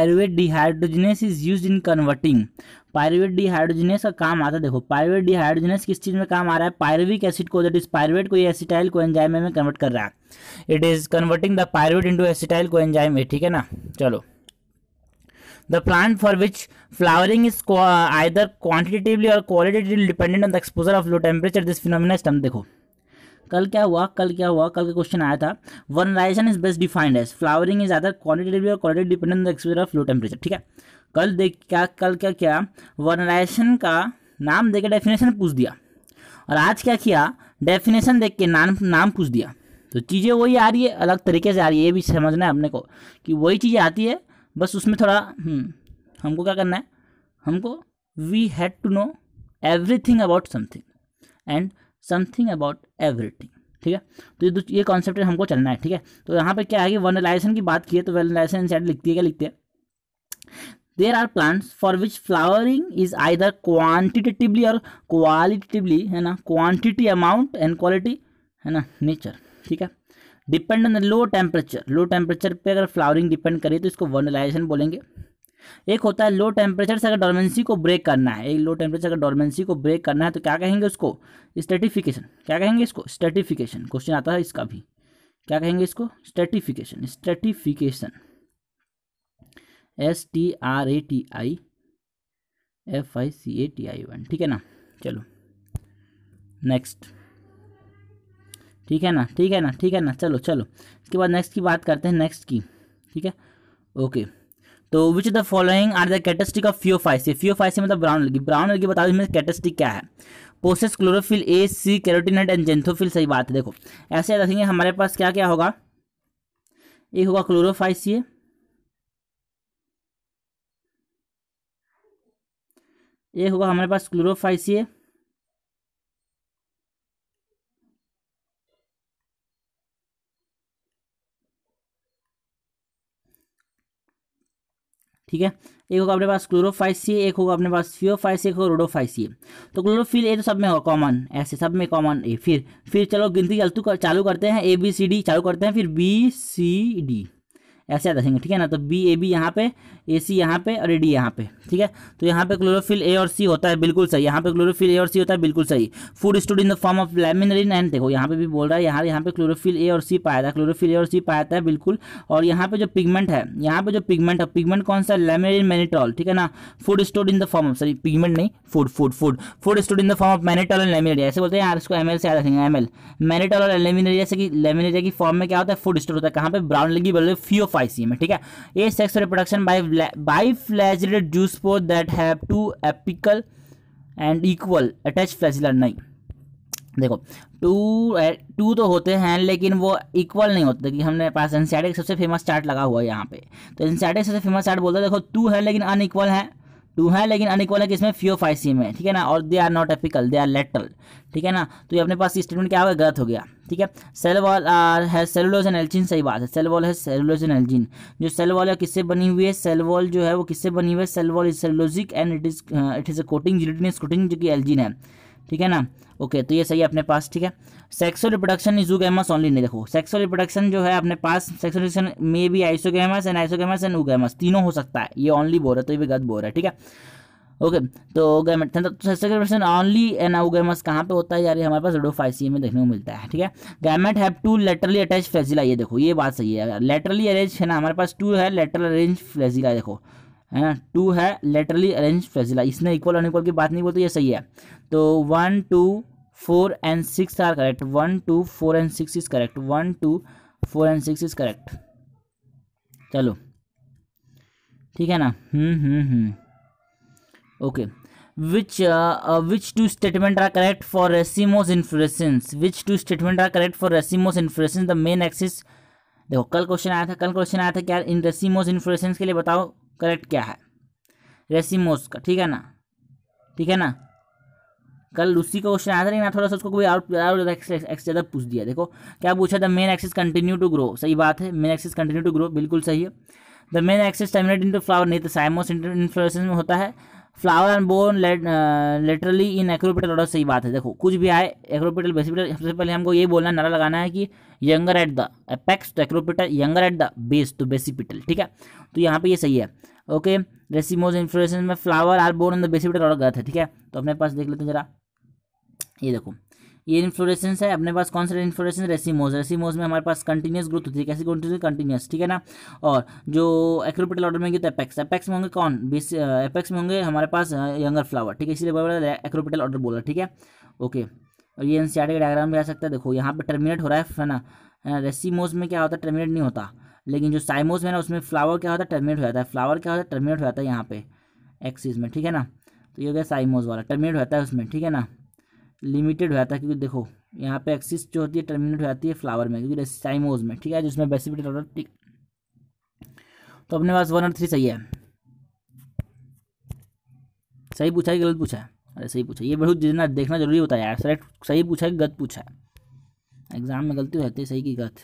Pyruvate dehydrogenase is use in converting pyruvate dehydrogenase का काम आता है देखो पायरुवेट डिहाइड्रोजनेस किस चीज़ में काम आ रहा है पायरुविक एसिड को दैट इज पायरुवेट को एसिटाइल को एंजाइम में कन्वर्ट कर रहा है it is converting the pyruvate into acetyl coenzyme A ठीक है ना चलो the plant for which flowering is either quantitatively और qualitatively dependent on the exposure of low temperature this phenomena स्टम देखो कल क्या हुआ कल क्या हुआ कल का क्वेश्चन आया था vernalisation is best defined as flowering is either quantitative और quality dependent exposure of low temperature ठीक है कल देख क्या कल क्या क्या वनराइजेशन का नाम देकर डेफिनेशन पूछ दिया और आज क्या किया डेफिनेशन देख के नाम नाम पूछ दिया तो चीज़ें वही आ रही है अलग तरीके से आ रही है ये भी समझना है अपने को कि वही चीज़ें आती है बस उसमें थोड़ा हम्म, हमको क्या करना है हमको we had to know everything about something and something about everything ठीक है तो ये ये कॉन्सेप्ट हमको चलना है ठीक है तो यहाँ पे क्या है कि वर्नलाइजेशन की बात की है तो वर्नलाइजेशन सेट लिखती है क्या लिखते हैं there are plants for which flowering is either quantitatively और क्वालिटेटिवली है ना क्वान्टिटी अमाउंट एंड क्वालिटी है ना नेचर ठीक है depend on the low temperature low temperature पे अगर फ्लावरिंग डिपेंड करे तो इसको वर्नलाइजेशन बोलेंगे एक होता है लो टेम्परेचर से अगर डॉर्मेंसी को ब्रेक करना है एक लो टेम्परेचर अगर डॉर्मेंसी को ब्रेक करना है तो क्या कहेंगे उसको स्टेटिफिकेशन क्या कहेंगे इसको स्टेटिफिकेशन क्वेश्चन आता है इसका भी क्या कहेंगे इसको stratification stratification S T R A T I F I C A T I one ठीक है ना चलो नेक्स्ट ठीक है ना ठीक है ना ठीक है ना चलो चलो इसके बाद नेक्स्ट की बात करते हैं नेक्स्ट की ठीक है ओके okay. तो which the following are the characteristic of Phaeophyceae Phaeophyceae मतलब ब्राउन अलगी ब्राउन अलगी बता दो इसमें कैटेस्टिक क्या है possess chlorophyll A C carotenoid and xanthophyll सही बात है देखो ऐसे रखेंगे हमारे पास क्या क्या होगा एक होगा क्लोरोफाइसी एक होगा हमारे पास क्लोरोफाइसी ठीक है एक होगा अपने पास क्लोरोफाइसी एक होगा अपने पास फियोफाइसी एक होगा रोडोफाइसी तो क्लोरोफिल ए तो सब में होगा कॉमन ऐसे सब में कॉमन ए फिर फिर चलो गिनती चालू कर, चालू करते हैं ए बी सी डी चालू करते हैं फिर बी सी डी ऐसे याद रखेंगे ठीक है ना तो बी ए बी यहाँ पे ए सी यहाँ पे और ए डी यहाँ पे ठीक है तो यहाँ पे क्लोरोफिल ए और सी होता है बिल्कुल सही यहाँ पे क्लोरोफिल ए और सी होता है बिल्कुल सही food store in the form of laminarin and देखो यहाँ पे भी बोल रहा है यहाँ यहाँ पे क्लोरोफिल ए और सी पाया है क्लोरोफिल ए और सी पाया था बिल्कुल और यहाँ पे जो पिगमेंट है यहाँ पे जो पिगमेंट है पिगमेंट कौन सा लेमिनरिन मैनिटॉल ठीक है ना food store in the form of sorry pigment नहीं food food food food store in the form of mannitol and laminarin ऐसे बोलते हैं यार इसको एम से याद रखेंगे एम एल मैनिटॉल और लेमिनरी जैसे कि लेमिनरी की फॉर्म में क्या होता है फूड स्टोर होता है कहाँ पे ब्राउन लगी बोल रहे फ्यू स्पाइसी में ठीक है asexual reproduction by biflagellate zoospores that have two apical and equal attach flagella नहीं देखो टू टू तो होते हैं लेकिन वो इक्वल नहीं होते कि हमने पास एनसीआर e सबसे फेमस चार्ट लगा हुआ है यहाँ पे तो एनसीआर e सबसे फेमस चार्ट बोलते हैं देखो टू है लेकिन अनइक्वल है टू है लेकिन अनिक्वल है किसमें सी में ठीक है ना और they are not apical they are lateral ठीक है ना तो ये अपने पास स्टेटमेंट क्या होगा गलत हो गया ठीक है सेल वॉल आर है सेलुलोज एन एल्जिन सही बात है सेल वॉल है सेलुलोज एन एल्जिन जो सेल वॉल है किससे बनी हुई है सेल वॉल जो है वो किससे बनी हुई है cell wall is cellulosic and it is it is a coating gelatin coating जो कि एल्जिन है ठीक है ना ओके तो ये सही है अपने पास ठीक है sexual reproduction is oogamous only नहीं देखो सेक्सुअल रिप्रोडक्शन जो है अपने पास sexual reproduction may be isogamous and isogamous and oogamous तीनों हो सकता है ये ओनली रहा है तो ये भी गलत रहा है ठीक है ओके तो gamete sexual reproduction only and oogamous कहाँ पर होता है यार हमारे पास रोडोफाइसिया में देखने को मिलता है ठीक है gamete have two laterally attach flagella ये देखो ये बात सही है लेटरली अरेंज है ना हमारे पास टू है लेटरल अरेंज फ्लेजिला देखो है ना टू है लेटरली अरेंज फ्लैजिला इसने इक्वल अनइक्वल की बात नहीं बोलती तो ये सही है तो one two four and six are correct one two four and six is correct one two four and six is correct चलो ठीक है ना hmm hmm hmm okay which which two statement are correct for racemose for which two statement are correct for racemose for the main axis देखो कल question आया था कल question आया था क्या इन रेसिमोज इन्फ्रेशन के लिए बताओ करेक्ट क्या है रेसिमोस का ठीक है ना ठीक है ना कल उसी का क्वेश्चन आया था लेकिन थोड़ा सा उसको कोई और ज़्यादा पूछ दिया देखो क्या पूछा the main axis continue to grow सही बात है main axis continue to grow बिल्कुल सही है the main axis terminate to flower नहीं तो साइमोस इन्फ्लोरेशन में होता है flower and born laterally in acropetal order सही बात है देखो कुछ भी आए एक्रोपिटल बेसिपिटल सबसे पहले हमको ये बोलना नारा लगाना है कि यंगर एट द एपेक्स तो acropetal younger at the base तो बेसिपिटल ठीक है तो यहाँ पे ये सही है ओके रेसिमोज इन्फ्लोरेशन में flower are born in the basipetal order गलत है ठीक है तो अपने पास देख लेते हैं जरा ये देखो ये इन्फ्लोरेसेंस है अपने पास कौन सा इन्फ्लोरेसेंस रेसीमोज रेसीमोज में हमारे पास कंटिन्यूस ग्रोथ होती है कैसी ग्रोथ कंटिन्यूस ठीक है ना और जो एक्रोपिटल ऑर्डर में तो एपेक्स एपेक्स में होंगे कौन बीस एपेक्स में होंगे हमारे पास यंगर फ्लावर ठीक है इसीलिए एक्रोपिटल ऑर्डर बोला ठीक है ओके और ये एन सी का डायग्राम भी आ सकता है देखो यहाँ पर टर्मिनेट हो रहा है ना रेसीमोज में क्या होता है टर्मिनेट नहीं होता लेकिन जो साइमोज है ना उसमें फ्लावर क्या होता है टर्मिनेट हो जाता है फ्लावर क्या होता है टर्मिनेट हो जाता है यहाँ पे एक्सिस में ठीक है ना तो ये हो गया साइमोज वाला टर्मिनेट होता है उसमें ठीक है ना लिमिटेड हो जाता है क्योंकि देखो यहाँ पे एक्सिस जो होती है टर्मिनेट हो जाती है फ्लावर में क्योंकि साइमोज में ठीक है जिसमें बेसिफिट ऑर्डर ठीक तो अपने पास वन और थ्री सही है सही पूछा है गलत पूछा है अरे सही पूछा ये बहुत जितना देखना जरूरी होता है यार सरेक्ट सही पूछा है गलत पूछा है एग्जाम में गलती हो जाती है सही की गलत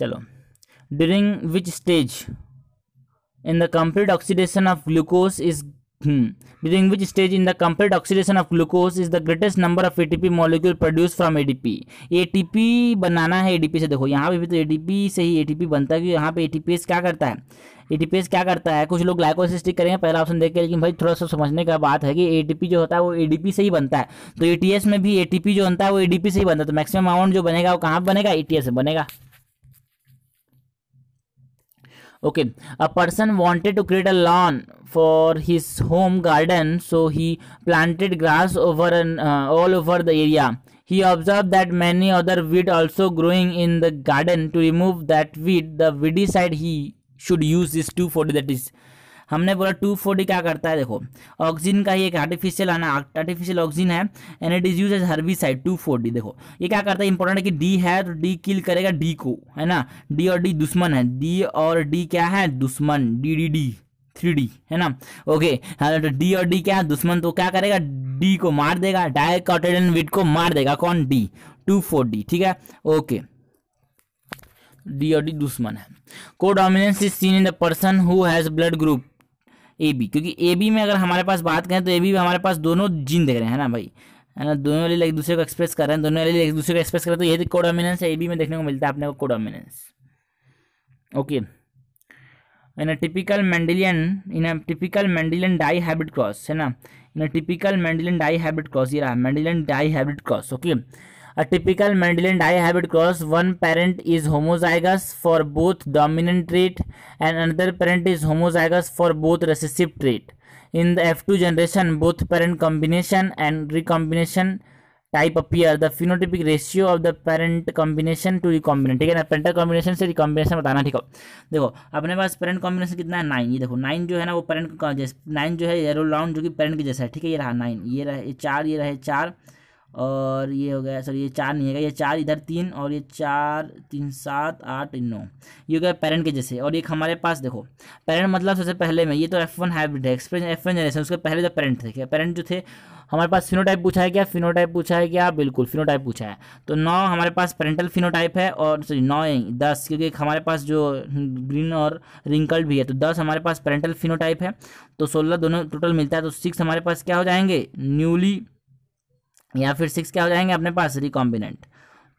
चलो during which stage in the complete oxidation of glucose is Hmm. During which stage in the complete oxidation of glucose is the greatest number of ATP molecule produced from ADP. ATP बनाना है ADP से देखो यहाँ पे भी तो ADP से ही ATP बनता है क्योंकि यहाँ पे ATPS क्या करता है ATPS क्या करता है कुछ लोग ग्लाइकोसिस्टिक करेंगे पहला ऑप्शन देख के लेकिन भाई थोड़ा सा समझने का बात है कि ATP जो होता है वो ADP से ही बनता है तो ATS में भी ATP जो बनता है वो ADP से ही बनता है तो मैक्सिमम अमाउंट जो बनेगा वो कहाँ बनेगा ATS से बनेगा okay a person wanted to create a lawn for his home garden so he planted grass over and uh, all over the area he observed that many other weed also growing in the garden to remove that weed the weedy side he should use this 240 that is हमने बोला to forty क्या करता है देखो oxygen का ही एक artificial आना artificial oxygen है and it is use as herbicide two forty देखो ये क्या करता है इंपॉर्टेंट है कि डी है तो डी किल करेगा डी को है ना डी और डी दुश्मन है डी और डी क्या है दुश्मन D D D three D है ना ओके हाँ तो डी और डी क्या है दुश्मन तो क्या करेगा डी को मार देगा डायकॉटेडन विट को मार देगा कौन डी टू फोर डी ठीक है ओके डी और डी दुश्मन है codominance is seen in the person who has blood group A B क्योंकि ए बी में अगर हमारे पास बात करें तो ए बी में हमारे पास दोनों जीन देख रहे हैं ना भाई है ना दोनों वाले एक दूसरे को एक्सप्रेस कर रहे हैं दोनों वाले एक दूसरे को एक्सप्रेस कर रहे हैं तो यही कोडोमिनेंस ए बी में देखने को मिलता है अपने को codominance okay in a typical Mendelian in a typical Mendelian dihybrid cross है ना in a typical Mendelian dihybrid cross ये रहा Mendelian dihybrid cross okay a typical Mendelian dihybrid cross one parent is homozygous for both dominant trait and another parent is homozygous for both recessive trait in the F two generation both parent combination and recombination type appear the phenotypic ratio of the parent combination to recombinant ठीक है ना parental combination से recombination बताना ठीक हो देखो अपने पास parent combination कितना है नाइन ये देखो नाइन जो है ना वो पेरेंट नाइन जो है येरो लाउंड जो कि पेरेंट की जैसा है ठीक है ये रहा नाइन ये रहे चार ये रहे चार और ये हो गया सर ये चार नहीं है ये चार इधर तीन और ये चार तीन सात आठ नौ ये हो गया पेरेंट के जैसे और एक हमारे पास देखो पेरेंट मतलब सबसे पहले में ये तो एफ वन हाइब्रिड है एक्सप्रेस एफ वन जनरेशन उसके पहले जो तो पेरेंट थे क्या पेरेंट जो थे हमारे पास फिनोटाइप पूछा है क्या फिनोटाइप पूछा है क्या बिल्कुल फिनोटाइप पूछा है तो नौ हमारे पास पेरेंटल फिनोटाइप है और सॉरी नौ दस क्योंकि हमारे पास जो ग्रीन और रिंकल्ड भी है तो दस हमारे पास पेरेंटल फिनोटाइप है तो सोलह दोनों टोटल मिलता है तो सिक्स हमारे पास क्या हो जाएंगे न्यूली या फिर सिक्स क्या हो जाएंगे अपने पास रिकॉम्बिनेंट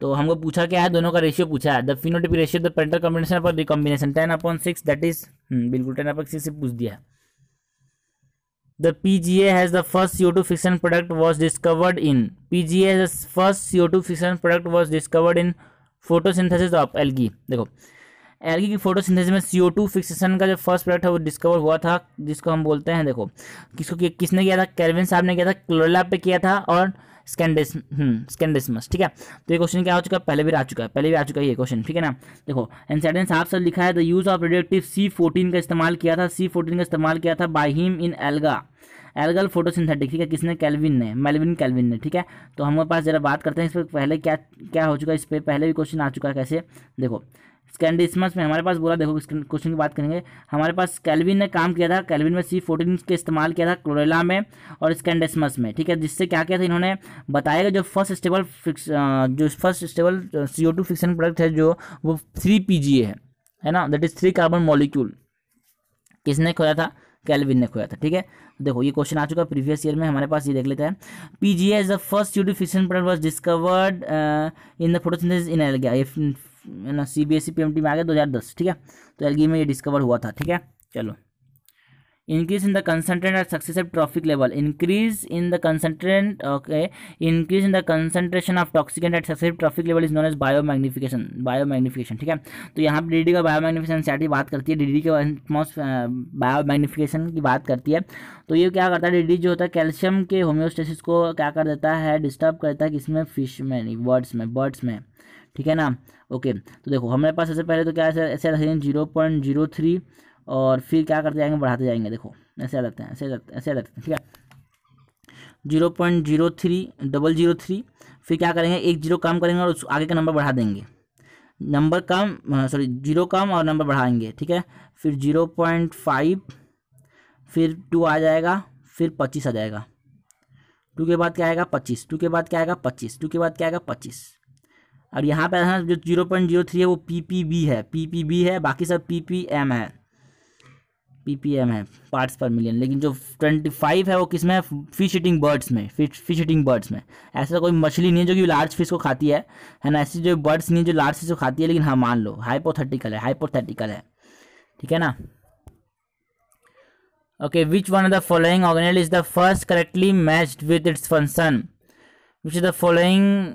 तो हमको पूछा क्या है दोनों का रेशियो पूछा है the phenotypic ratio the parent combination पर recombination ten upon six that is बिल्कुल टेन अपॉन सिक्स से पूछ दिया the P G as the first CO two fixation product was discovered in P G as the first CO two fixation product was discovered in photosynthesis of algae देखो algae की photosynthesis में CO two fixation का जो first product है वो discover हुआ था जिसको हम बोलते हैं देखो किसको किसने किया था कैलविन साहब ने किया था क्लोरेला पे किया था और स्कैंडिस हम्म, स्कैंडिसमस ठीक है तो ये क्वेश्चन क्या हो चुका है पहले भी आ चुका है पहले भी आ चुका है ये क्वेश्चन ठीक है ना देखो एंसैड ने साफ लिखा है the use of radioactive C fourteen का इस्तेमाल किया था सी फोर्टीन का इस्तेमाल किया था by him in alga algal photosynthetic ठीक है किसने कैलविन ने मेलविन कैलविन ने ठीक है तो हमारे पास जरा बात करते हैं इस पर पहले क्या क्या हो चुका है इस पर पहले भी क्वेश्चन आ चुका है कैसे देखो स्कैंडिसमस में हमारे पास बोला देखो क्वेश्चन की बात करेंगे हमारे पास कैलविन ने काम किया था कैलविन में सी फोर्टीन के इस्तेमाल किया था क्लोरेला में और स्कैंडिसमस में ठीक है जिससे क्या किया था इन्होंने बताया जो फर्स्ट स्टेबल फिक्स जो first stable C O two fixation product है जो वो थ्री पी जी है है ना that is three carbon molecule किसने खोया था कैलविन ने खोया था ठीक है देखो ये क्वेश्चन आ चुका है प्रीवियस ईयर में हमारे पास ये देख लेते हैं P G as the first two fixation product was discovered in the photosynthesis in alga ना C B S E P में आ गया दो ठीक है तो एल में ये डिस्कवर हुआ था ठीक है चलो increase in the concentrate at successive trophic level increase in the concentrate okay increase in the concentration of toxicant at successive trophic level is known as biomagnification biomagnification ठीक है तो यहाँ पर डीडी का bio magnification सैटी बात करती है DD के बायो मैग्नीफिकेशन की बात करती है तो ये क्या करता है डीडी जो होता है कैल्शियम के होम्योस्टेसिस को क्या कर देता है डिस्टर्ब करता है किसमें फिश में नहीं बर्ड्स में बर्ड्स में ठीक है ना ओके तो देखो हमारे पास सबसे पहले तो क्या ऐसे ऐसे रखेंगे जीरो पॉइंट जीरो थ्री और फिर क्या करते जाएंगे बढ़ाते जाएंगे देखो ऐसे रहते हैं ऐसे रहते ऐसे रहते हैं ठीक है zero point zero three double zero three फिर क्या करेंगे एक जीरो कम करेंगे और उस आगे का नंबर बढ़ा देंगे नंबर कम सॉरी जीरो कम और नंबर बढ़ाएंगे ठीक है फिर जीरो पॉइंट फाइव फिर टू आ जाएगा फिर पच्चीस आ जाएगा टू के बाद क्या आएगा पच्चीस टू के बाद क्या आएगा पच्चीस टू के बाद क्या आएगा पच्चीस और यहाँ पर है जो जीरो पॉइंट जीरो थ्री है वो पी पी बी है पी पी बी है बाकी सब पी पी एम है पी पी एम है पार्ट्स पर मिलियन लेकिन जो ट्वेंटी फाइव है वो किस में फिश ईटिंग बर्ड्स में फिश फिश ईटिंग बर्ड्स में ऐसा कोई मछली नहीं है जो कि लार्ज फिश को खाती है है ना ऐसी जो बर्ड्स नहीं है जो लार्ज फिश को खाती है लेकिन हाँ मान लो हाइपोथेटिकल है हाइपोथेटिकल है ठीक है ना okay which one of the following organelle is the first correctly matched with its function which is the following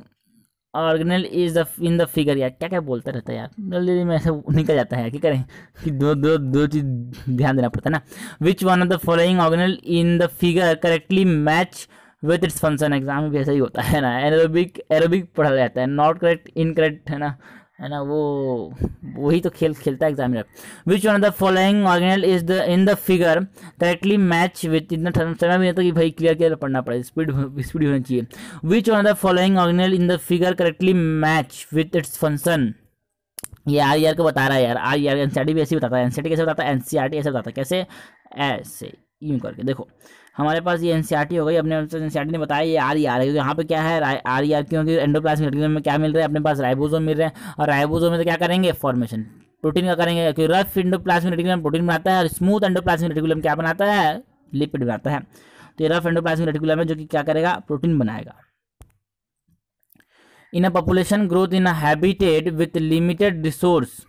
organelle is the in the figure यार क्या क्या बोलता रहता है यार जल्दी जल्दी में ऐसा निकल जाता है क्या करें कि दो दो दो चीज़ ध्यान देना पड़ता है ना which one of the following organelle in the figure correctly match with its function exam भी ऐसा ही होता है ना एरोबिक एरोबिक पढ़ा जाता है नॉट करेक्ट इनकरेक्ट है ना है ना वो वही तो खेल खेलता है examiner which one of the following organelle is the in the figure directly match with इतना समय भी नहीं तो कि भाई क्लियर क्लियर पढ़ना पड़े स्पीड स्पीड होनी चाहिए which one of the following organelle in the figure correctly match with its function ये आर e को बता रहा है यार आर एन सी आर भी ऐसे बताता है एन e कैसे बताता है एन सी आर टी ऐसे बताता है कैसे ऐसे यूँ करके देखो हमारे पास ये एन हो गई अपने एन सी ने बताया ये आर ई आर है क्योंकि यहाँ पे क्या है आर ई आर क्योंकि एंडोप्लाज्मिक में क्या मिल रहा है अपने पास राइबोसोम मिल रहे हैं और राइबोसोम में तो क्या करेंगे फॉर्मेशन प्रोटीन का करेंगे क्योंकि रफ एंडोप्लाज्मिक रेटिकुलम प्रोटीन बनाता है और स्मूथ एंडोप्लाज्मिक रेटिकुलम क्या बनाता है लिपिड बनाता है तो ये रफ एंडोप्लाज्मिक रेटिकुलम है जो कि क्या करेगा प्रोटीन बनाएगा in a population growth in a habitat with limited resource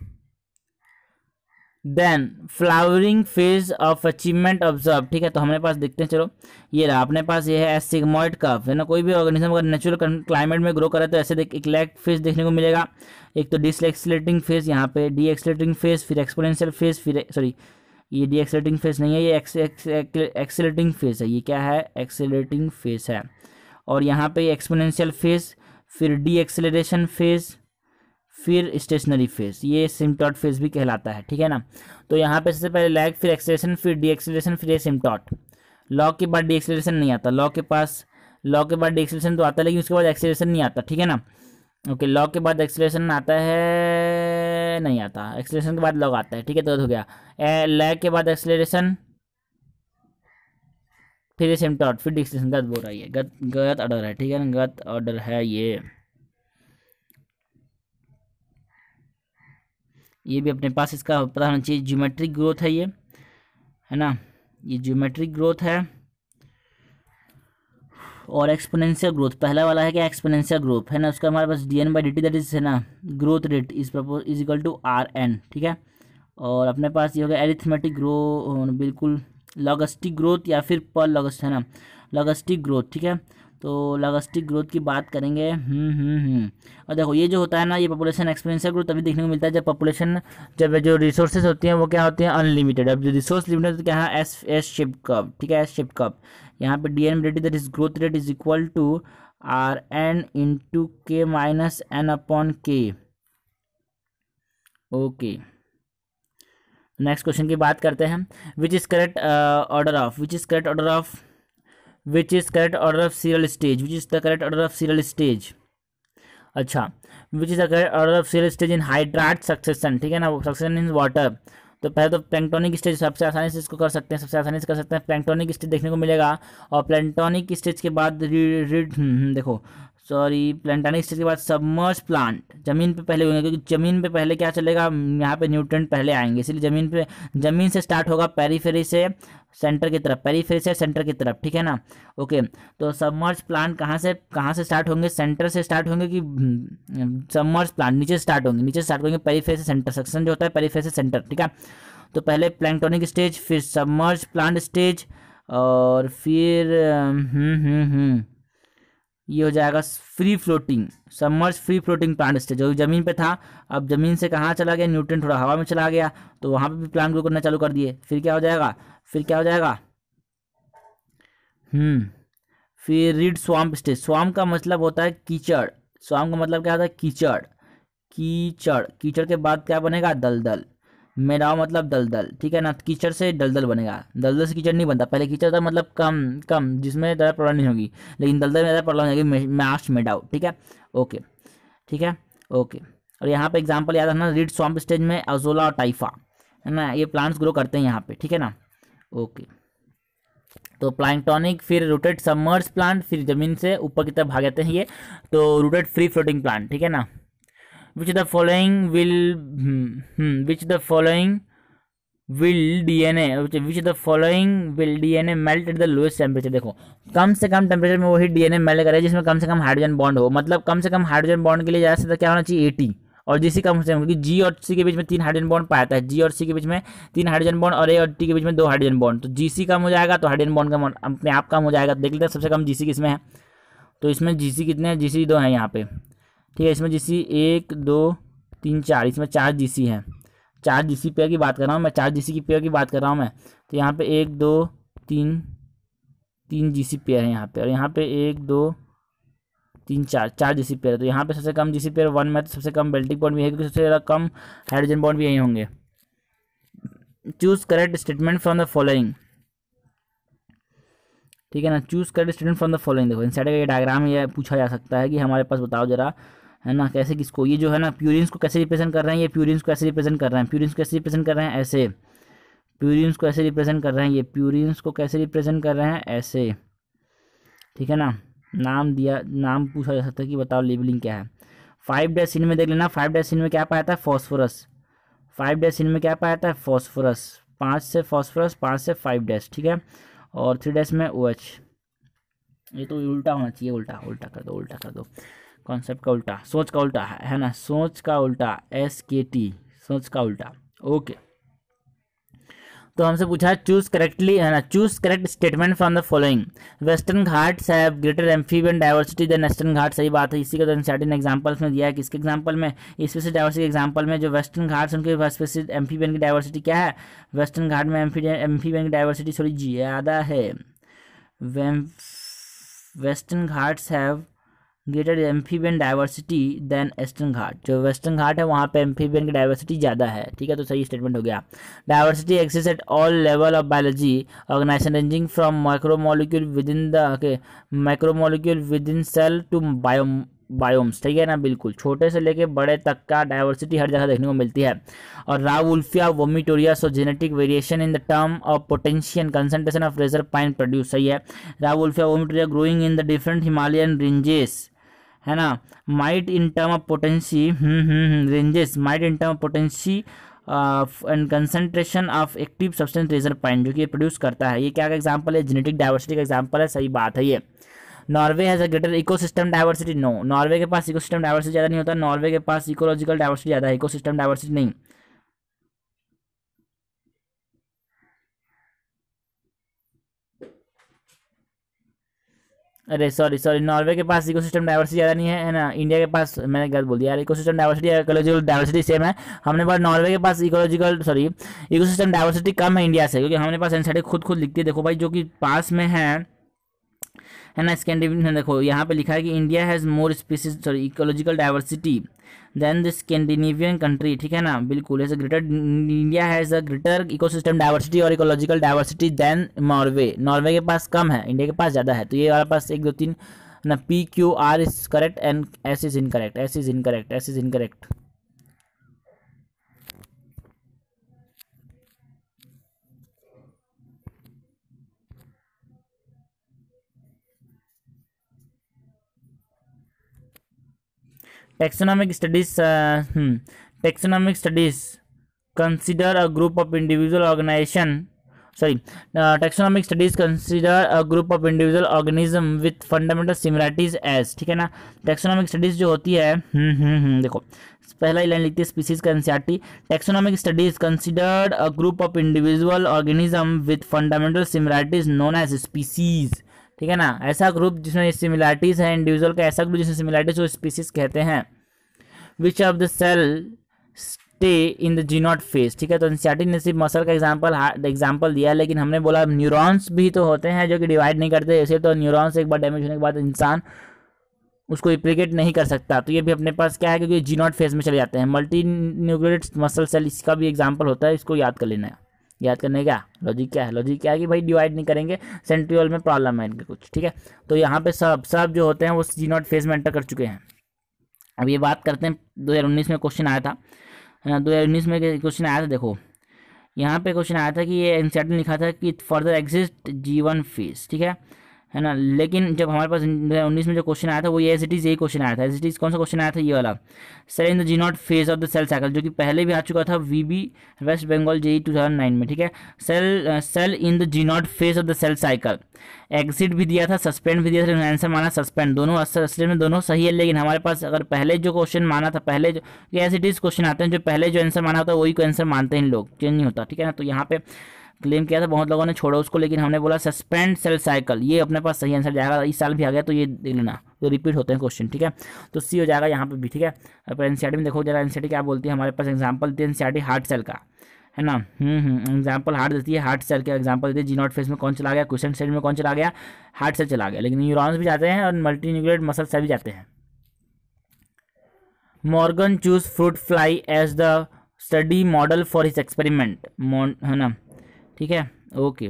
then flowering phase of achievement observe ठीक है तो हमारे पास देखते हैं चलो ये रहा अपने पास ये है सिग्मोइड कफ है ना कोई भी ऑर्गेनिज्म अगर नेचुरल क्लाइमेट में ग्रो करे तो ऐसे देख एक लैक फेज देखने को मिलेगा एक तो डिसलेक्सलेटिंग फेज यहाँ पे डी एक्सलेटिंग फेज फिर एक्सपोनेंशियल फेज फिर सॉरी ये डी एक्सलेटिंग फेज नहीं है ये एक्सलेटिंग फेज है ये क्या है एक्सेलेटिंग फेज है और यहाँ पे एक्सपोनेंशियल फेज फिर डी फेज़ फिर स्टेशनरी फेस ये सिमटॉट फेस भी कहलाता है ठीक है ना तो यहाँ पे सबसे पहले लैग फिर एक्सेलेशन फिर डी एक्सेलेशन फिर ये सिमटॉट लॉ के बाद डी एक्सेलेशन नहीं आता लॉ के पास लॉ के बाद डी एक्सेलेशन तो आता है लेकिन उसके बाद एक्सेलेशन नहीं आता ठीक है ना ओके लॉ के बाद एक्सेलेशन आता है नहीं आता एक्सेलेशन के बाद लॉग आता है ठीक है तो हो गया लैग के बाद एक्सेलेशन फिर ये सिमटॉट फिर डी एक्सेलेशन गलत बोल रहा है गलत गलत ऑर्डर है ठीक है ना गलत ऑर्डर है ये ये भी अपने पास इसका पता होना चाहिए ज्योमेट्रिक ग्रोथ है ये है ना ये ज्योमेट्रिक ग्रोथ है और एक्सपोनेंशियल ग्रोथ पहला वाला है क्या एक्सपोनेंशियल ग्रोथ है ना उसका हमारे पास D N by D T that is है ना growth rate is proportional is equal to R N ठीक है और अपने पास ये हो गया एरिथमेटिक ग्रो बिल्कुल लॉगस्टिक ग्रोथ या फिर पर लॉगस्ट है ना लॉगस्टिक ग्रोथ ठीक है तो लगस्टिक ग्रोथ की बात करेंगे हम्म, हम्म, हम्म। और देखो ये जो होता है ना ये पॉपुलेशन एक्सपेंसिव ग्रोथ तभी देखने को मिलता है जब पॉपुलेशन जब जो रिसोर्सेज होती हैं वो क्या होती हैं अनलिमिटेड अब जो रिसोर्स लिमिटेड तो क्या है एस एस शिप कप ठीक है एस शिप कप यहाँ पे D N rate is is growth rate is equal to R N into K minus N upon K okay next question की बात करते हैं which is correct order of which is correct order of which is correct order of seral stage which is the correct order of seral stage अच्छा which is the correct order of seral stage in hydrarch succession ठीक है ना succession in water तो पहले तो प्लैंटोनिक stage सबसे आसानी से इसको कर सकते हैं सबसे आसानी से कर सकते हैं प्लैंटोनिक स्टेज देखने को मिलेगा और प्लैंटोनिक स्टेज के बाद रीड री, हम्म, हम्म, देखो सॉरी प्लांटानिक स्टेज के बाद सबमर्ज प्लांट जमीन पे पहले होंगे क्योंकि जमीन पे पहले क्या चलेगा यहाँ पे न्यूट्रेंट पहले आएंगे इसलिए जमीन पे जमीन से स्टार्ट होगा पेरीफेरी से सेंटर की तरफ पेरीफेरी से सेंटर की तरफ ठीक है ना ओके तो सबमर्ज प्लांट कहाँ से कहाँ से स्टार्ट होंगे सेंटर से स्टार्ट होंगे कि हम्म, सबमर्ज प्लांट नीचे स्टार्ट होंगे नीचे स्टार्ट होंगे पेरीफेरी से सेंटर सेक्शन जो होता है पेरीफेरी से सेंटर ठीक है तो पहले प्लैंक्टोनिक स्टेज फिर सबमर्ज प्लांट स्टेज और फिर हम्म हम्म हम्म ये हो जाएगा free floating submerge free floating plant stage जो जमीन पे था अब जमीन से कहाँ चला गया न्यूट्रन थोड़ा हवा में चला गया तो वहाँ पे भी प्लांट ग्रो करना चालू कर दिए फिर क्या हो जाएगा फिर क्या हो जाएगा हम्म फिर रीड स्वाम्प स्टेज स्वाम्प का मतलब होता है कीचड़ स्वाम का मतलब क्या होता है कीचड़ कीचड़ कीचड़ के बाद क्या बनेगा दलदल मेरा मतलब दलदल ठीक है ना कीचड़ से दलदल बनेगा दलदल से कीचड़ नहीं बनता पहले कीचड़ था मतलब कम कम जिसमें ज़्यादा प्रॉब्लम नहीं होगी लेकिन दलदल में ज़्यादा प्रॉब्लम होगी मैश मेडाउ ठीक है ओके ठीक है ओके और यहाँ पे एग्जाम्पल याद रखना रीड स्वाम्प स्टेज में अजोला और टाइफा है ना ये प्लांट्स ग्रो करते हैं यहाँ पर ठीक है ना ओके तो प्लांटोनिक फिर रूटेड सबमर्स प्लांट फिर ज़मीन से ऊपर की तरफ भाग जाते हैं ये तो रूटेड फ्री फ्लोटिंग प्लांट ठीक है ना which the following will hmm, hmm which the following will DNA which the following will a melt at the lowest temperature देखो कम से कम टेम्परेचर में वही डीएनए मेल्ट करे जिसमें कम से कम हाइड्रोजन बॉन्ड हो मतलब कम से कम हाइड्रोजन बॉन्ड के लिए ज़्यादा से ज़्यादा क्या होना चाहिए एटी और जिससे कम से कम क्योंकि जी और सी के बीच में तीन हाइड्रोजन बॉन्ड पाया जाता है जी और सी के बीच में तीन हाइड्रोजन बॉन्ड और ए और टी के बीच में दो हाइड्रोजन बॉन्ड तो जी सी कम हो जाएगा तो हाइड्रोजन बॉन्ड का अपने आप कम हो जाएगा तो देख लेते हैं सबसे कम जी सी किसमें है तो इसमें जी सी कितने जी सी दो हैं यहाँ पे ठीक है इसमें जीसी एक दो तीन चार इसमें चार जीसी हैं चार जीसी पेयर की बात कर रहा हूँ मैं चार जीसी की पेयर की बात कर रहा हूँ मैं तो यहाँ पे एक दो तीन तीन जीसी पेयर है यहाँ पे और यहाँ पे एक दो तीन चार चार जीसी पेयर तो यहाँ पे सबसे कम जीसी पेयर वन में तो सबसे कम बेल्टिक बॉन्ड भी है क्योंकि सबसे ज़्यादा कम हाइड्रोजन बॉन्ड भी यही होंगे choose correct statement from the following ठीक है ना choose correct statement from the following देखो इन साइड का ये डायग्राम ये पूछा जा सकता है कि हमारे पास बताओ जरा है ना कैसे किसको ये जो है ना प्यूरिन को कैसे रिप्रेजेंट कर रहे हैं ये प्यूरिन को कैसे रिप्रेजेंट कर रहे हैं प्यूरिन कैसे रिप्रेजेंट कर रहे हैं ऐसे प्यूरिन को ऐसे रिप्रेजेंट कर रहे हैं ये प्यूरिन को कैसे रिप्रेजेंट कर रहे हैं ऐसे ठीक है ना नाम दिया नाम पूछा जा सकता है कि बताओ लेबलिंग क्या है फाइव डे सिन में देख लेना फाइव डे सीन में क्या पाया था फॉस्फोरस फाइव डे सीन में क्या पाया था फॉस्फोरस पाँच से फॉस्फोरस पाँच से फाइव डैश ठीक है और थ्री डैश में ओ OH. ये तो उल्टा होना चाहिए उल्टा उल्टा कर दो उल्टा कर दो कॉन्सेप्ट का उल्टा सोच का उल्टा है है ना सोच का उल्टा एस के टी सोच का उल्टा ओके तो हमसे पूछा है चूज करेक्टली है ना choose correct statement from the following western Ghats have greater amphibian diversity than western Ghat सही बात है इसी का तो सर्टिन एग्जाम्पल्स में दिया है किसके एग्जाम्पल में स्पेसिफिक डाइवर्सिटी एग्जाम्पल में जो वेस्टर्न घाट्स उनके स्पेसिफिक एम्फीबियन की डाइवर्सिटी क्या है वेस्टर्न घाट में एम्फीबियन की डाइवर्सिटी थोड़ी ज़्यादा है western Ghats have greater amphibian diversity than western Ghat जो वेस्टर्न घाट है वहाँ पे एम्फीबियन की डाइवर्सिटी ज़्यादा है ठीक है तो सही स्टेटमेंट हो गया diversity exists at all level of biology organisation ranging from micromolecule within the okay micromolecule within cell to bio biomes ठीक है ना बिल्कुल छोटे से लेके बड़े तक का डाइवर्सिटी हर जगह देखने को मिलती है और Rauwolfia vomitoria so genetic variation in the term of potential concentration of reserpine produce सही है Rauwolfia vomitoria growing in the different Himalayan ranges है ना might in term of potency ranges might in term of potency and concentration of active substance reserpine जो कि produce करता है ये क्या का एग्जाम्पल है जेनेटिक डाइवर्सिटी का एग्जाम्पल है सही बात है ये Norway has a greater ecosystem diversity no Norway के पास इकोसिस्टम डाइवर्सिटी ज़्यादा नहीं होता नॉर्वे के पास इकोलॉजिकल डाइवर्सिटी ज़्यादा है इकोसिस्टम डाइवर्सिटी नहीं अरे सॉरी सॉरी नॉर्वे के पास इकोसिस्टम डाइवर्सिटी ज़्यादा नहीं है ना इंडिया के पास मैंने गलत बोल दिया यार ecosystem diversity ecological diversity same है हमने पास नॉर्वे के पास इकोलॉजिकल सॉरी इकोसिस्टम डाइवर्सिटी कम है इंडिया से क्योंकि हमने पास एनसाइटी खुद खुद लिखती है देखो भाई जो कि पास में है है ना स्कैंडिनेवियन देखो यहाँ पे लिखा है कि India has more species sorry ecological diversity than the Scandinavian country ठीक है ना बिल्कुल as a greater India has a greater ecosystem diversity और ecological diversity than Norway Norway के पास कम है इंडिया के पास ज़्यादा है तो ये हमारे पास एक दो तीन ना P Q R is correct and S is incorrect S is incorrect S is incorrect taxonomic studies taxonomic studies consider a group of individual organisation sorry taxonomic studies consider a group of individual organism with fundamental similarities as ठीक है ना taxonomic studies जो होती है हुँ, हुँ, हुँ, देखो पहला ही line लिखती है स्पीसीज का NCERT taxonomic studies considered a group of individual organism with fundamental similarities known as species ठीक है ना ऐसा ग्रुप जिसमें सिमिलैरिटीज़ है इंडिविजुअल का ऐसा ग्रुप जिसमें सिमिलैरिटीज वो स्पीसीज कहते हैं which of the cell stay in the G nought phase ठीक है तो एनसीआरटी ने सिर्फ मसल का एग्जाम्पल एग्जाम्पल दिया लेकिन हमने बोला न्यूरॉन्स भी तो होते हैं जो कि डिवाइड नहीं करते इसे तो न्यूरॉन्स एक बार डैमेज होने के बाद इंसान उसको रिप्लिकेट नहीं कर सकता तो ये भी अपने पास क्या है क्योंकि जीनोट फेस में चले जाते हैं मल्टी न्यूक्लियट मसल सेल इसका भी एग्जाम्पल होता है इसको याद कर लेना है याद करने क्या लॉजिक क्या है लॉजिक क्या है कि भाई डिवाइड नहीं करेंगे सेंट्रियल में प्रॉब्लम है इनके कुछ ठीक है तो यहाँ पे सब सब जो होते हैं वो जी नॉट फेज में एंटर कर चुके हैं अब ये बात करते हैं उन्नीस में क्वेश्चन आया था हाँ, उन्नीस में क्वेश्चन आया था देखो यहाँ पे क्वेश्चन आया था कि ये एनसीआर लिखा था कि further exist G one phase ठीक है है ना लेकिन जब हमारे पास उन्नीस में जो क्वेश्चन आया था वो एज इट इज़ यही क्वेश्चन आया था एज इट इज़ कौन सा क्वेश्चन आया था ये वाला sir in the G nought phase of the cell cycle जो कि पहले भी आ चुका था V B west Bengal J two thousand nine में ठीक है cell cell in the G nought phase of the cell cycle exit भी दिया था सस्पेंड भी दिया था आंसर माना सस्पेंड दोनों असर में दोनों सही है लेकिन हमारे पास अगर पहले जो क्वेश्चन माना था पहले जो एज इट इज़ क्वेश्चन आते हैं जो पहले जो आंसर माना होता है वही को आंसर मानते हैं लोग चेंज नहीं होता ठीक है ना तो यहाँ पे क्लेम किया था बहुत लोगों ने छोड़ा उसको लेकिन हमने बोला सस्पेंड सेल साइकिल ये अपने पास सही आंसर जाएगा इस साल भी आ गया तो ये देख लेना तो रिपीट होते हैं क्वेश्चन ठीक है तो सी हो जाएगा यहाँ पर भी ठीक है पर एन में देखो जरा एन क्या बोलती है हमारे पास एग्जाम्पल थी एन हार्ट सेल का है ना एग्जाम्पल हम्म, हार्ट हम्म, देती है हार्ट सेल का एग्जाम्पल देती है जी नॉट फेस में कौन चला गया क्वेश्चन सेट में कौन चला गया हार्ट सेल चला गया लेकिन न्यूरॉन्स भी जाते हैं और मल्टी न्यूक्लियड मसल सेल भी जाते हैं Morgan choose fruit fly as the study model for his experiment है ना ठीक है ओके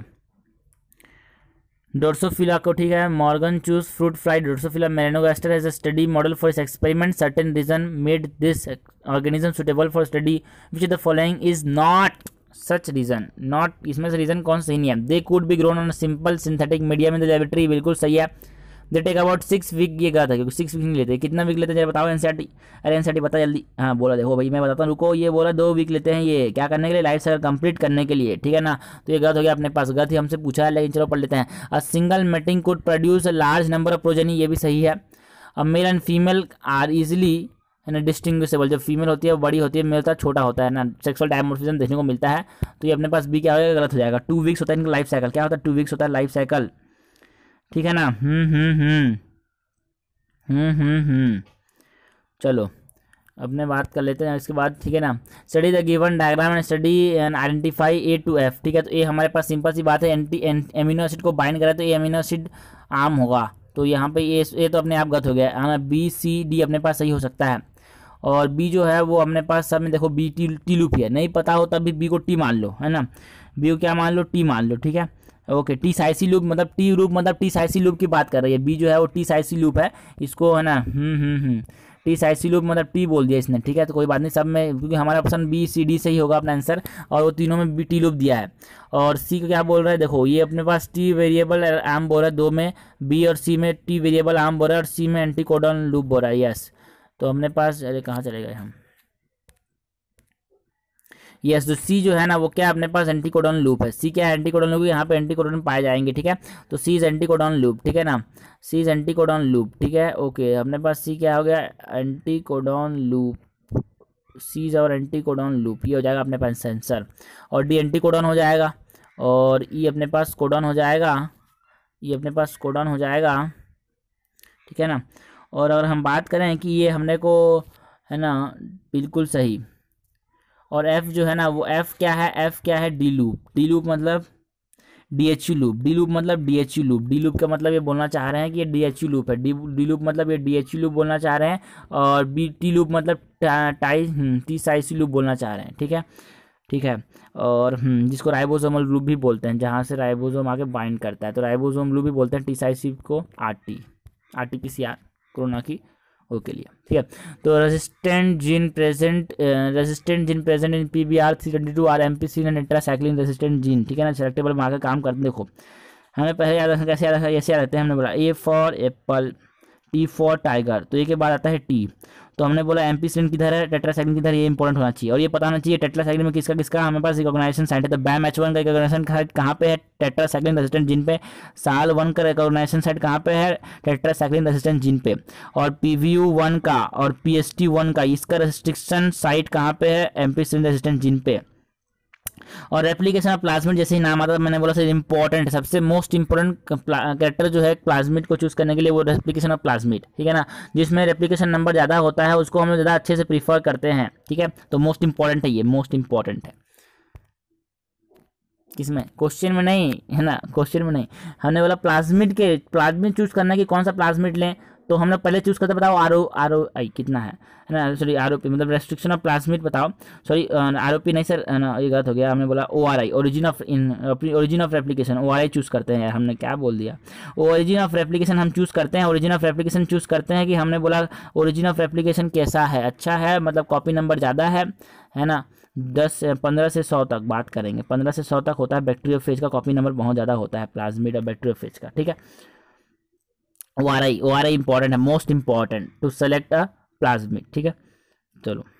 डोर्सोफिला को ठीक है Morgan choose fruit fly Drosophila melanogaster as a study model for this experiment certain reason made this organism suitable for study which the following is not such reason not इसमें से रीजन कौन सही नहीं है they could be grown on simple synthetic medium in the laboratory बिल्कुल सही है they take about six week ये गया था क्योंकि सिक्स वीक नहीं लेते कितना वीक लेते हैं जरा बताओ एन e अरे एन e बता जल्दी हाँ बोला देखो भाई मैं बताता हूँ रुको ये बोला दो वीक लेते हैं ये क्या करने के लिए लाइफ साइकिल कंप्लीट करने के लिए ठीक है ना तो ये गलत हो गया अपने पास गलत ही हमसे पूछा है लेकिन चलो पढ़ लेते हैं a single mating could produce a large number of progeny ये भी सही है अब male and female are easily है ना डिस्टिंग्विशेबल जो फीमेल होती है बड़ी होती है मेल होता तो छोटा होता है ना सेक्सुअल डायमोर्फिज्म देखने को मिलता है तो ये अपने पास भी क्या होगा गलत हो जाएगा टू वीक्स होता है इनका लाइफ साइकिल क्या होता है टू वीक्स होता है लाइफ साइकिल ठीक है ना hmm hmm hmm hmm hmm, हम्म। चलो अपने बात कर लेते हैं इसके बाद ठीक है ना study the given diagram and study and identify A to F ठीक है तो ये हमारे पास सिंपल सी बात है एंटी एमिनो एसिड को बाइंड करें तो ये एमिनो एसिड आम होगा तो यहाँ पे ये ए तो अपने आप गलत हो गया है बी सी डी अपने पास सही हो सकता है और बी जो है वो अपने पास सब में देखो बी टी टी लूप है नहीं पता हो तब भी बी को टी मान लो है ना बी को क्या मान लो टी मान लो ठीक है ओके टी साइसी लूप मतलब टी लूप मतलब टी साइसी लूप की बात कर रही है बी जो है वो टी साइसी लूप है इसको है ना hmm hmm hmm T psi C loop मतलब टी बोल दिया इसने ठीक है तो कोई बात नहीं सब में क्योंकि हमारा ऑप्शन बी सी डी से ही होगा अपना आंसर और वो तीनों में बी टी लूप दिया है और सी का क्या बोल रहा है देखो ये अपने पास टी वेरिएबल आम बोल रहा है दो में बी और सी में टी वेरिएबल आम बोल रहा है और सी में एंटी कोडन लूप बोल रहा है यस तो अपने पास अरे कहाँ चले गए हम यस तो सी जो है ना वो क्या अपने पास एंटीकोडन लूप है सी क्या है एंटीकोडन लूप यहाँ पे एंटीकोडन पाए जाएंगे ठीक है तो सी इज एंटीकोडन लूप ठीक है ना सी इज एंटीकोडन लूप ठीक है ओके अपने पास सी क्या हो गया एंटीकोडन लूप सीज और एंटीकोडॉन लूप ये हो जाएगा अपने पास सेंसर और डी एंटीकोडॉन हो जाएगा और ई e अपने पास कोडॉन हो जाएगा ई e अपने पास कोडॉन हो जाएगा ठीक है ना और अगर हम बात करें कि ये हमने को है ना बिल्कुल सही और एफ जो है ना वो एफ क्या है एफ क्या है डी लूप डी लूप मतलब D H U loop D loop मतलब D H U loop D loop का मतलब ये बोलना चाह रहे हैं कि ये डी एच यू लूप है डी डी लूप मतलब ये डी एच यू लूप बोलना चाह रहे हैं और बी टी लूप मतलब टाई टी साइस लूप बोलना चाह रहे हैं ठीक है ठीक है और हम्म, जिसको राइबोसोमल लूप भी बोलते हैं जहाँ से राइबोसोम आके बाइंड करता है तो राइबोसोम लूप भी बोलते हैं टी साइस को R T R T P C R corona की ओके लिए ठीक है तो resistant gene present resistant gene present in P B R three twenty two R M P C anthracycline resistant gene ठीक है ना selectable marker काम करते देखो हमें पहले याद रखना कैसे याद रखा ऐसे याद रखते हैं हमने बोला A for apple T for tiger तो ये के बाद आता है टी तो हमने बोला एम पी सीन किधर है टेट्रासाइक्लिन किधर ये इंपॉर्टेंट होना चाहिए और ये पता होना चाहिए टेट्रासाइक्लिन में किसका किसका हमारे पास एक साइट है तो बैम एच वन का रिकॉग्नाइजेशन कहाँ पे है टेट्रासाइक्लिन रेजिस्टेंट जिन पे साल वन का रिकॉग्नाइजेशन साइट कहाँ पे है टेट्रासाइक्लिन रेजिस्टेंट जिन पे और पी वी यू वन का और पी एस टी वन का इसका रेस्ट्रिक्शन साइट कहाँ पे है एम पी सीन रेसिस्टेंट जिन पे और रेप्लीकेशन ऑफ प्लाज्मिड जैसे ही नाम आता है मैंने बोला सर इंपॉर्टेंट सबसे मोस्ट इंपॉर्टेंट कैरेक्टर जो है प्लाज्मिड को चूज करने के लिए वो रेप्लीकेशन ऑफ प्लाज्मिड ठीक है ना जिसमें रेप्लीकेशन नंबर ज़्यादा होता है उसको हम लोग ज़्यादा अच्छे से प्रीफर करते हैं ठीक है तो मोस्ट इंपॉर्टेंट है ये मोस्ट इंपॉर्टेंट है किसमें क्वेश्चन में नहीं है ना क्वेश्चन में नहीं हमने बोला प्लाज्मिड के प्लाज्मिड चूज करना कि कौन सा प्लाज्मिड लें तो हमने पहले चूज़ करते बताओ आर ओ आर ओ आई कितना है ना सॉरी आर ओ पी मतलब रेस्ट्रिक्शन ऑफ प्लाजमिट बताओ सॉरी आर ओ पी नहीं सर ये गलत हो गया हमने बोला O R I origin of in origin of application O R I choose करते हैं हमने क्या बोल दिया ओरिजिन ऑफ एप्लीकेशन हम चूज़ करते हैं ओरिजिन ऑफ एप्लीकेशन चूज़ करते हैं कि हमने बोला ओरिजिन ऑफ एप्लीकेशन कैसा है अच्छा है मतलब कॉपी नंबर ज़्यादा है है ना दस पंद्रह से सौ तक बात करेंगे पंद्रह से सौ तक होता है बैक्टीरियोफेज का कॉपी नंबर बहुत ज़्यादा होता है प्लाज्मिड और बैक्टीरियोफेज का ठीक है O R I O R I important है most important to select a plasmid ठीक है चलो